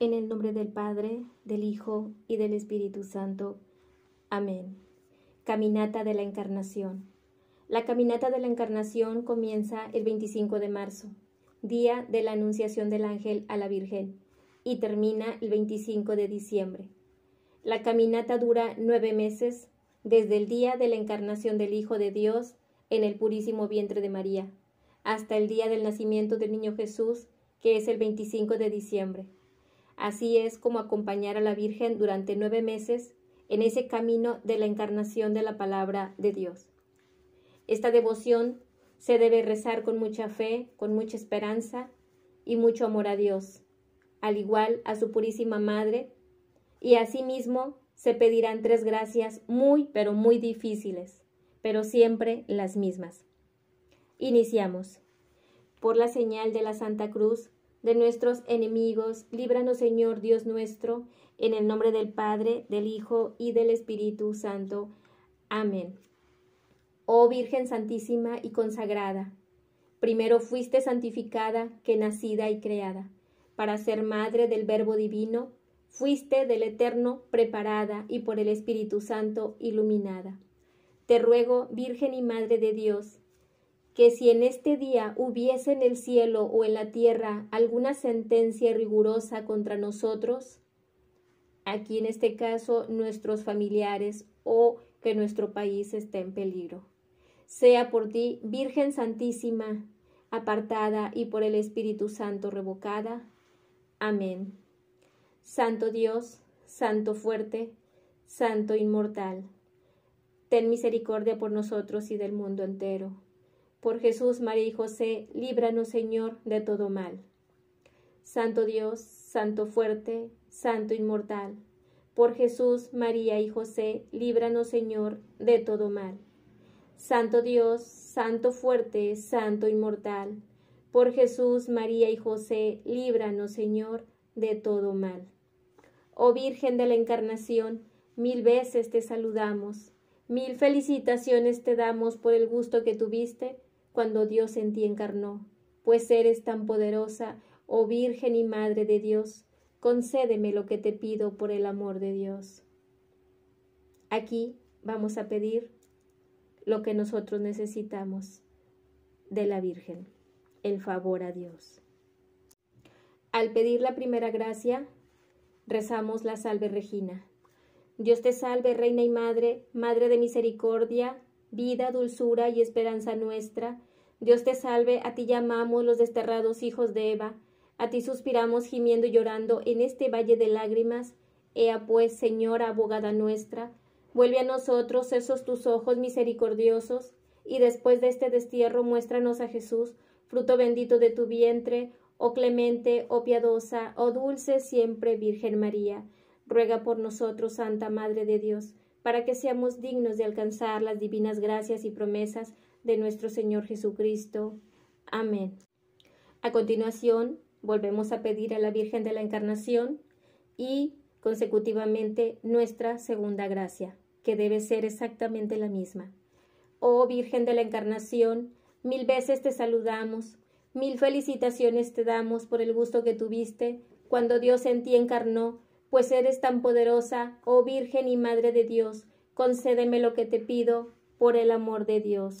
En el nombre del Padre, del Hijo y del Espíritu Santo. Amén. Caminata de la Encarnación. La caminata de la Encarnación comienza el 25 de marzo, día de la Anunciación del Ángel a la Virgen, y termina el 25 de diciembre. La caminata dura nueve meses, desde el día de la Encarnación del Hijo de Dios en el purísimo vientre de María, hasta el día del nacimiento del Niño Jesús, que es el 25 de diciembre. Así es como acompañar a la Virgen durante nueve meses en ese camino de la encarnación de la palabra de Dios. Esta devoción se debe rezar con mucha fe, con mucha esperanza y mucho amor a Dios, al igual a su purísima Madre, y asimismo se pedirán tres gracias muy, pero muy difíciles, pero siempre las mismas. Iniciamos. Por la señal de la Santa Cruz, de nuestros enemigos. Líbranos, Señor Dios nuestro, en el nombre del Padre, del Hijo y del Espíritu Santo. Amén. Oh Virgen Santísima y consagrada, primero fuiste santificada que nacida y creada. Para ser madre del Verbo Divino, fuiste del Eterno preparada y por el Espíritu Santo iluminada. Te ruego, Virgen y Madre de Dios, que si en este día hubiese en el cielo o en la tierra alguna sentencia rigurosa contra nosotros, aquí en este caso nuestros familiares o que nuestro país esté en peligro. Sea por ti, Virgen Santísima, apartada y por el Espíritu Santo revocada. Amén. Santo Dios, Santo fuerte, Santo inmortal, ten misericordia por nosotros y del mundo entero por Jesús, María y José, líbranos, Señor, de todo mal. Santo Dios, Santo fuerte, Santo inmortal. Por Jesús, María y José, líbranos, Señor, de todo mal. Santo Dios, Santo fuerte, Santo inmortal. Por Jesús, María y José, líbranos, Señor, de todo mal. Oh Virgen de la Encarnación, mil veces te saludamos, mil felicitaciones te damos por el gusto que tuviste cuando Dios en ti encarnó, pues eres tan poderosa, oh Virgen y Madre de Dios, concédeme lo que te pido por el amor de Dios. Aquí vamos a pedir lo que nosotros necesitamos de la Virgen, el favor a Dios. Al pedir la primera gracia, rezamos la salve Regina. Dios te salve, Reina y Madre, Madre de misericordia, vida, dulzura y esperanza nuestra. Dios te salve, a ti llamamos los desterrados hijos de Eva, a ti suspiramos gimiendo y llorando en este valle de lágrimas. Ea pues, Señora abogada nuestra, vuelve a nosotros esos tus ojos misericordiosos, y después de este destierro muéstranos a Jesús, fruto bendito de tu vientre, oh clemente, oh piadosa, oh dulce siempre Virgen María. Ruega por nosotros, Santa Madre de Dios, para que seamos dignos de alcanzar las divinas gracias y promesas de nuestro Señor Jesucristo. Amén. A continuación, volvemos a pedir a la Virgen de la Encarnación y consecutivamente nuestra segunda gracia, que debe ser exactamente la misma. Oh Virgen de la Encarnación, mil veces te saludamos, mil felicitaciones te damos por el gusto que tuviste cuando Dios en ti encarnó, pues eres tan poderosa, oh Virgen y Madre de Dios, concédeme lo que te pido por el amor de Dios.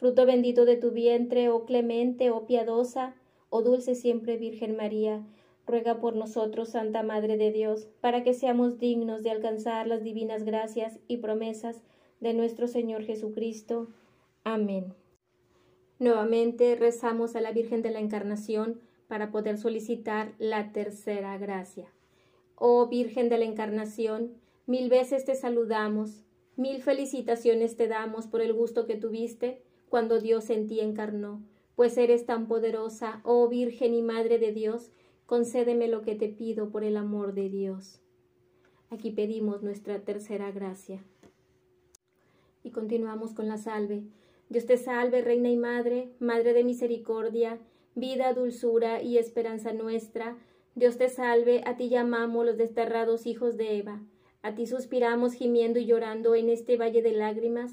fruto bendito de tu vientre, oh clemente, oh piadosa, oh dulce siempre Virgen María, ruega por nosotros, Santa Madre de Dios, para que seamos dignos de alcanzar las divinas gracias y promesas de nuestro Señor Jesucristo. Amén. Nuevamente rezamos a la Virgen de la Encarnación para poder solicitar la tercera gracia. Oh Virgen de la Encarnación, mil veces te saludamos, mil felicitaciones te damos por el gusto que tuviste cuando Dios en ti encarnó, pues eres tan poderosa, oh Virgen y Madre de Dios, concédeme lo que te pido por el amor de Dios. Aquí pedimos nuestra tercera gracia. Y continuamos con la salve. Dios te salve, Reina y Madre, Madre de misericordia, vida, dulzura y esperanza nuestra. Dios te salve, a ti llamamos los desterrados hijos de Eva. A ti suspiramos gimiendo y llorando en este valle de lágrimas.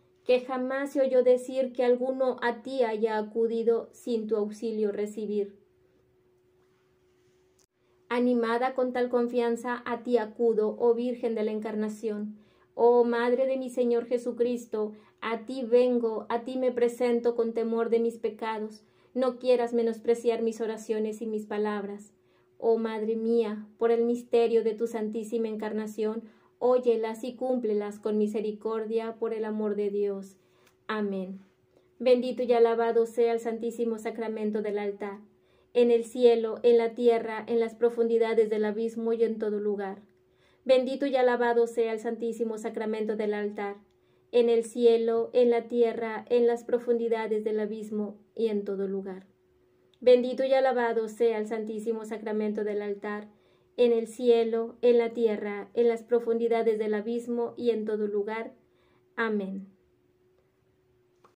que jamás se oyó decir que alguno a ti haya acudido sin tu auxilio recibir. Animada con tal confianza, a ti acudo, oh Virgen de la Encarnación. Oh Madre de mi Señor Jesucristo, a ti vengo, a ti me presento con temor de mis pecados. No quieras menospreciar mis oraciones y mis palabras. Oh Madre mía, por el misterio de tu Santísima Encarnación, óyelas y cúmplelas con misericordia por el amor de Dios. Amén. Bendito y alabado sea el Santísimo Sacramento del altar, en el cielo, en la tierra, en las profundidades del abismo y en todo lugar. Bendito y alabado sea el Santísimo Sacramento del altar, en el cielo, en la tierra, en las profundidades del abismo y en todo lugar. Bendito y alabado sea el Santísimo Sacramento del altar, en el cielo, en la tierra, en las profundidades del abismo y en todo lugar. Amén.